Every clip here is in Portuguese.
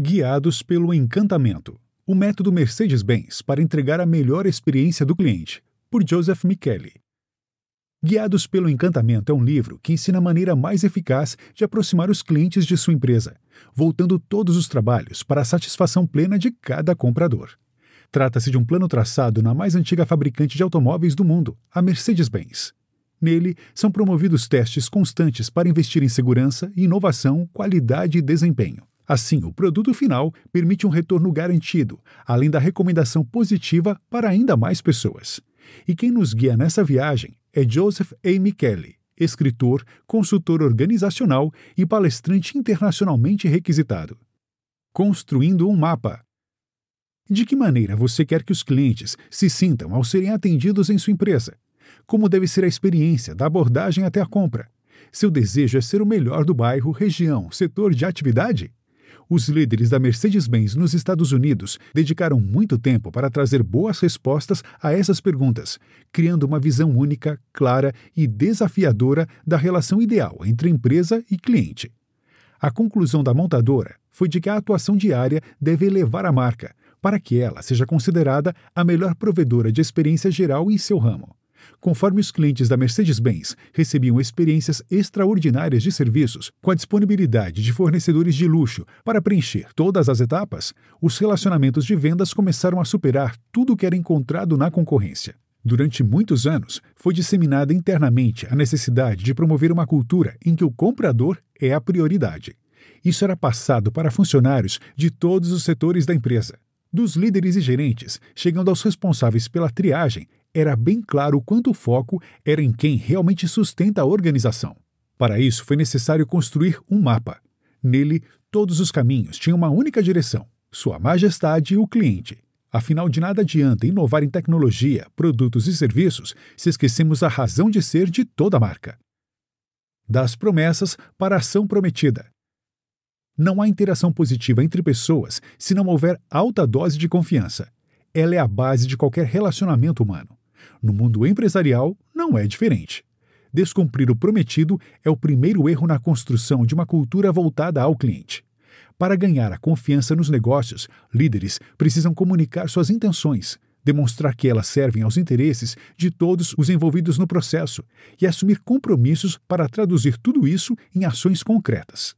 guiados pelo encantamento, o método Mercedes-Benz para entregar a melhor experiência do cliente, por Joseph Michele. Guiados pelo Encantamento é um livro que ensina a maneira mais eficaz de aproximar os clientes de sua empresa, voltando todos os trabalhos para a satisfação plena de cada comprador. Trata-se de um plano traçado na mais antiga fabricante de automóveis do mundo, a Mercedes-Benz. Nele, são promovidos testes constantes para investir em segurança, inovação, qualidade e desempenho. Assim, o produto final permite um retorno garantido, além da recomendação positiva para ainda mais pessoas. E quem nos guia nessa viagem é Joseph A. Kelly, escritor, consultor organizacional e palestrante internacionalmente requisitado. Construindo um mapa. De que maneira você quer que os clientes se sintam ao serem atendidos em sua empresa? Como deve ser a experiência da abordagem até a compra? Seu desejo é ser o melhor do bairro, região, setor de atividade? Os líderes da Mercedes-Benz nos Estados Unidos dedicaram muito tempo para trazer boas respostas a essas perguntas, criando uma visão única, clara e desafiadora da relação ideal entre empresa e cliente. A conclusão da montadora foi de que a atuação diária deve elevar a marca, para que ela seja considerada a melhor provedora de experiência geral em seu ramo conforme os clientes da Mercedes-Benz recebiam experiências extraordinárias de serviços com a disponibilidade de fornecedores de luxo para preencher todas as etapas, os relacionamentos de vendas começaram a superar tudo o que era encontrado na concorrência. Durante muitos anos, foi disseminada internamente a necessidade de promover uma cultura em que o comprador é a prioridade. Isso era passado para funcionários de todos os setores da empresa, dos líderes e gerentes, chegando aos responsáveis pela triagem era bem claro quanto o foco era em quem realmente sustenta a organização. Para isso, foi necessário construir um mapa. Nele, todos os caminhos tinham uma única direção: Sua Majestade, o cliente. Afinal, de nada adianta inovar em tecnologia, produtos e serviços se esquecemos a razão de ser de toda marca. Das promessas para a ação prometida. Não há interação positiva entre pessoas se não houver alta dose de confiança. Ela é a base de qualquer relacionamento humano. No mundo empresarial, não é diferente. Descumprir o prometido é o primeiro erro na construção de uma cultura voltada ao cliente. Para ganhar a confiança nos negócios, líderes precisam comunicar suas intenções, demonstrar que elas servem aos interesses de todos os envolvidos no processo e assumir compromissos para traduzir tudo isso em ações concretas.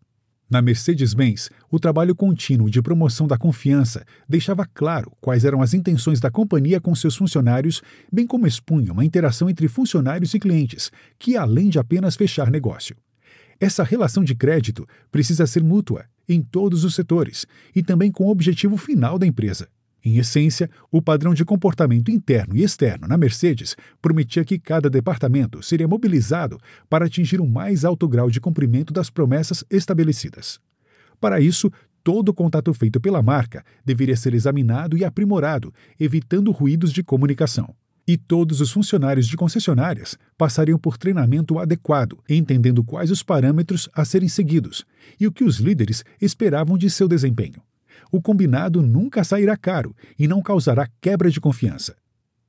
Na Mercedes-Benz, o trabalho contínuo de promoção da confiança deixava claro quais eram as intenções da companhia com seus funcionários, bem como expunha uma interação entre funcionários e clientes, que além de apenas fechar negócio. Essa relação de crédito precisa ser mútua, em todos os setores, e também com o objetivo final da empresa, em essência, o padrão de comportamento interno e externo na Mercedes prometia que cada departamento seria mobilizado para atingir o mais alto grau de cumprimento das promessas estabelecidas. Para isso, todo o contato feito pela marca deveria ser examinado e aprimorado, evitando ruídos de comunicação. E todos os funcionários de concessionárias passariam por treinamento adequado, entendendo quais os parâmetros a serem seguidos e o que os líderes esperavam de seu desempenho o combinado nunca sairá caro e não causará quebra de confiança.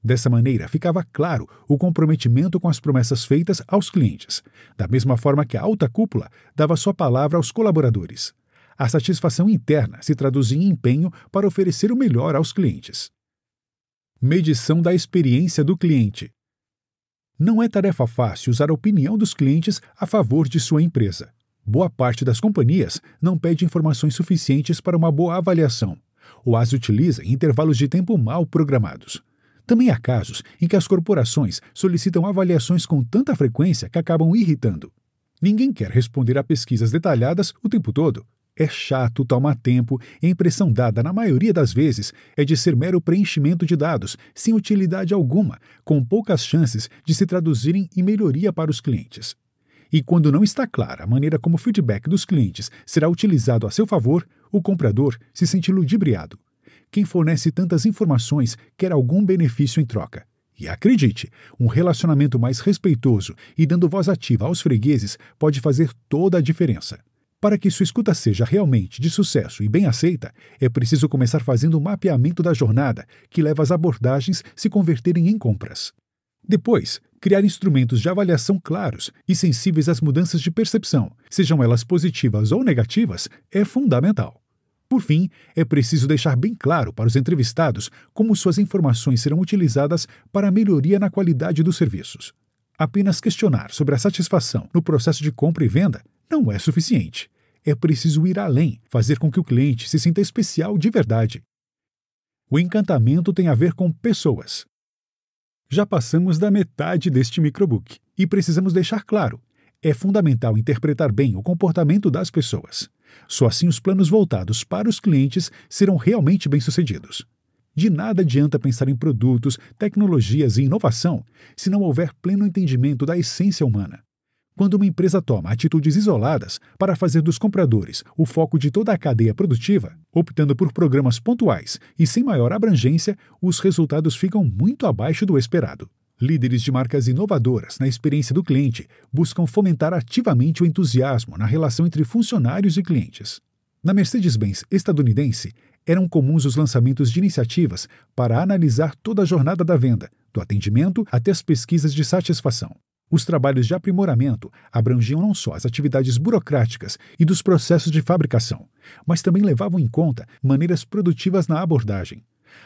Dessa maneira, ficava claro o comprometimento com as promessas feitas aos clientes, da mesma forma que a alta cúpula dava sua palavra aos colaboradores. A satisfação interna se traduzia em empenho para oferecer o melhor aos clientes. Medição da experiência do cliente. Não é tarefa fácil usar a opinião dos clientes a favor de sua empresa. Boa parte das companhias não pede informações suficientes para uma boa avaliação, ou as utiliza em intervalos de tempo mal programados. Também há casos em que as corporações solicitam avaliações com tanta frequência que acabam irritando. Ninguém quer responder a pesquisas detalhadas o tempo todo. É chato, toma tempo, e a impressão dada na maioria das vezes é de ser mero preenchimento de dados, sem utilidade alguma, com poucas chances de se traduzirem em melhoria para os clientes. E quando não está clara a maneira como o feedback dos clientes será utilizado a seu favor, o comprador se sente ludibriado. Quem fornece tantas informações quer algum benefício em troca. E acredite, um relacionamento mais respeitoso e dando voz ativa aos fregueses pode fazer toda a diferença. Para que sua escuta seja realmente de sucesso e bem aceita, é preciso começar fazendo o um mapeamento da jornada que leva as abordagens se converterem em compras. Depois, criar instrumentos de avaliação claros e sensíveis às mudanças de percepção, sejam elas positivas ou negativas, é fundamental. Por fim, é preciso deixar bem claro para os entrevistados como suas informações serão utilizadas para a melhoria na qualidade dos serviços. Apenas questionar sobre a satisfação no processo de compra e venda não é suficiente. É preciso ir além, fazer com que o cliente se sinta especial de verdade. O encantamento tem a ver com pessoas. Já passamos da metade deste microbook e precisamos deixar claro: é fundamental interpretar bem o comportamento das pessoas. Só assim os planos voltados para os clientes serão realmente bem-sucedidos. De nada adianta pensar em produtos, tecnologias e inovação se não houver pleno entendimento da essência humana. Quando uma empresa toma atitudes isoladas para fazer dos compradores o foco de toda a cadeia produtiva, optando por programas pontuais e sem maior abrangência, os resultados ficam muito abaixo do esperado. Líderes de marcas inovadoras na experiência do cliente buscam fomentar ativamente o entusiasmo na relação entre funcionários e clientes. Na Mercedes-Benz estadunidense, eram comuns os lançamentos de iniciativas para analisar toda a jornada da venda, do atendimento até as pesquisas de satisfação. Os trabalhos de aprimoramento abrangiam não só as atividades burocráticas e dos processos de fabricação, mas também levavam em conta maneiras produtivas na abordagem.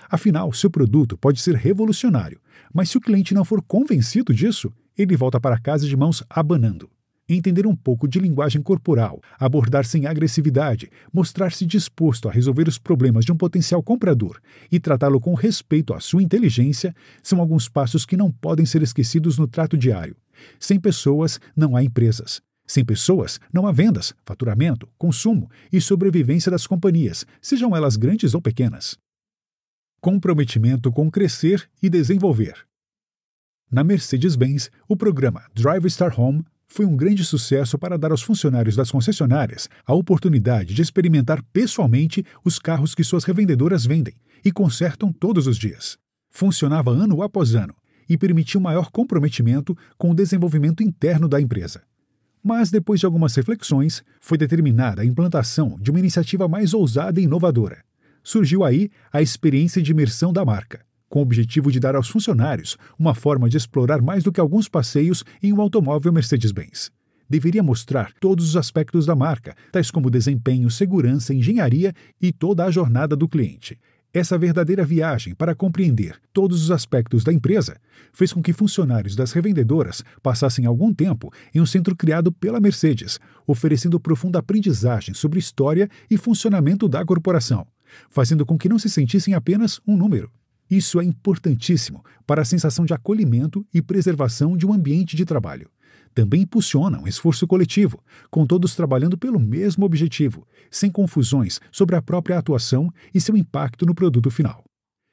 Afinal, seu produto pode ser revolucionário, mas se o cliente não for convencido disso, ele volta para casa de mãos abanando. Entender um pouco de linguagem corporal, abordar sem agressividade, mostrar-se disposto a resolver os problemas de um potencial comprador e tratá-lo com respeito à sua inteligência são alguns passos que não podem ser esquecidos no trato diário. Sem pessoas não há empresas. Sem pessoas não há vendas, faturamento, consumo e sobrevivência das companhias, sejam elas grandes ou pequenas. Comprometimento com crescer e desenvolver. Na Mercedes-Benz, o programa Drive Star Home foi um grande sucesso para dar aos funcionários das concessionárias a oportunidade de experimentar pessoalmente os carros que suas revendedoras vendem e consertam todos os dias. Funcionava ano após ano, e permitiu maior comprometimento com o desenvolvimento interno da empresa. Mas, depois de algumas reflexões, foi determinada a implantação de uma iniciativa mais ousada e inovadora. Surgiu aí a experiência de imersão da marca, com o objetivo de dar aos funcionários uma forma de explorar mais do que alguns passeios em um automóvel Mercedes-Benz. Deveria mostrar todos os aspectos da marca, tais como desempenho, segurança, engenharia e toda a jornada do cliente, essa verdadeira viagem para compreender todos os aspectos da empresa fez com que funcionários das revendedoras passassem algum tempo em um centro criado pela Mercedes, oferecendo profunda aprendizagem sobre história e funcionamento da corporação, fazendo com que não se sentissem apenas um número. Isso é importantíssimo para a sensação de acolhimento e preservação de um ambiente de trabalho também impulsiona um esforço coletivo, com todos trabalhando pelo mesmo objetivo, sem confusões sobre a própria atuação e seu impacto no produto final.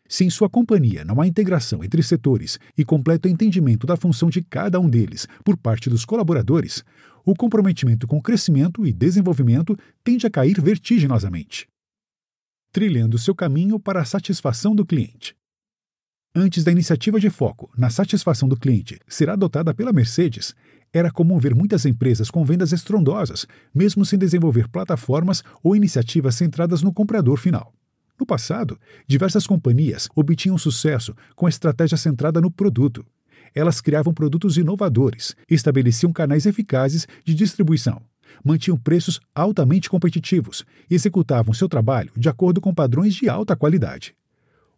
Se em sua companhia não há integração entre setores e completo entendimento da função de cada um deles por parte dos colaboradores, o comprometimento com crescimento e desenvolvimento tende a cair vertiginosamente, trilhando seu caminho para a satisfação do cliente. Antes da iniciativa de foco na satisfação do cliente ser adotada pela Mercedes, era comum ver muitas empresas com vendas estrondosas, mesmo sem desenvolver plataformas ou iniciativas centradas no comprador final. No passado, diversas companhias obtinham sucesso com a estratégia centrada no produto. Elas criavam produtos inovadores, estabeleciam canais eficazes de distribuição, mantinham preços altamente competitivos e executavam seu trabalho de acordo com padrões de alta qualidade.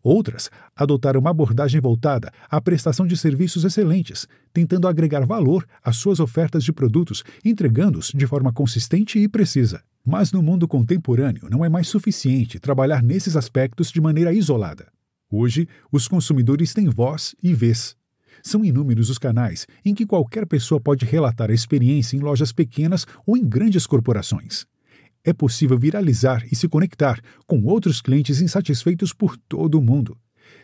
Outras adotaram uma abordagem voltada à prestação de serviços excelentes, tentando agregar valor às suas ofertas de produtos, entregando-os de forma consistente e precisa. Mas no mundo contemporâneo não é mais suficiente trabalhar nesses aspectos de maneira isolada. Hoje, os consumidores têm voz e vez. São inúmeros os canais em que qualquer pessoa pode relatar a experiência em lojas pequenas ou em grandes corporações é possível viralizar e se conectar com outros clientes insatisfeitos por todo o mundo.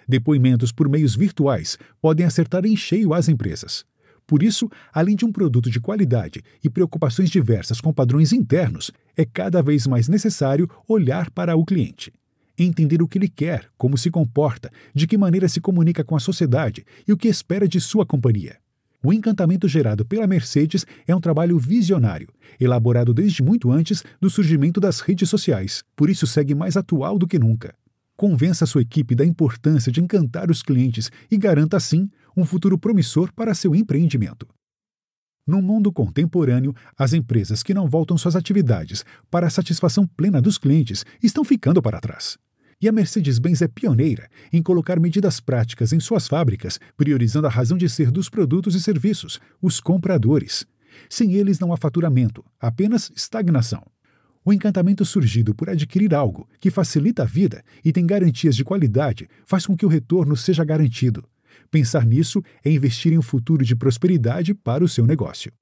Depoimentos por meios virtuais podem acertar em cheio as empresas. Por isso, além de um produto de qualidade e preocupações diversas com padrões internos, é cada vez mais necessário olhar para o cliente. Entender o que ele quer, como se comporta, de que maneira se comunica com a sociedade e o que espera de sua companhia. O encantamento gerado pela Mercedes é um trabalho visionário, elaborado desde muito antes do surgimento das redes sociais, por isso segue mais atual do que nunca. Convença sua equipe da importância de encantar os clientes e garanta, assim, um futuro promissor para seu empreendimento. No mundo contemporâneo, as empresas que não voltam suas atividades para a satisfação plena dos clientes estão ficando para trás. E a Mercedes-Benz é pioneira em colocar medidas práticas em suas fábricas, priorizando a razão de ser dos produtos e serviços, os compradores. Sem eles não há faturamento, apenas estagnação. O encantamento surgido por adquirir algo que facilita a vida e tem garantias de qualidade faz com que o retorno seja garantido. Pensar nisso é investir em um futuro de prosperidade para o seu negócio.